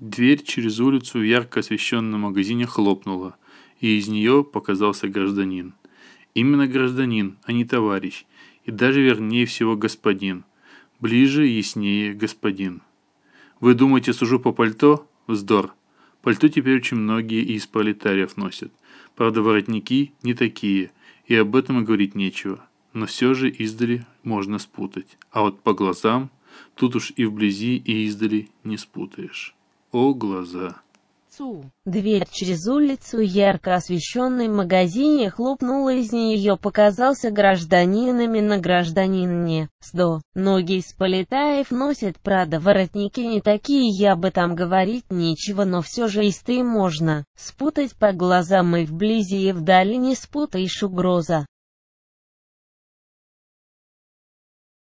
Дверь через улицу в ярко освещенном магазине хлопнула, и из нее показался гражданин. Именно гражданин, а не товарищ, и даже вернее всего господин. Ближе, и яснее господин. Вы думаете, сужу по пальто? Вздор. Пальто теперь очень многие и из пролетариев носят. Правда, воротники не такие, и об этом и говорить нечего. Но все же издали можно спутать. А вот по глазам, тут уж и вблизи, и издали не спутаешь. О глаза! Дверь через улицу ярко освещенной магазине хлопнула из нее показался гражданинами на гражданине. Сдо, ноги из полетаев носят правда. воротники не такие, я бы там говорить нечего, но все же истые можно. Спутать по глазам и вблизи и вдали не спутаешь угроза.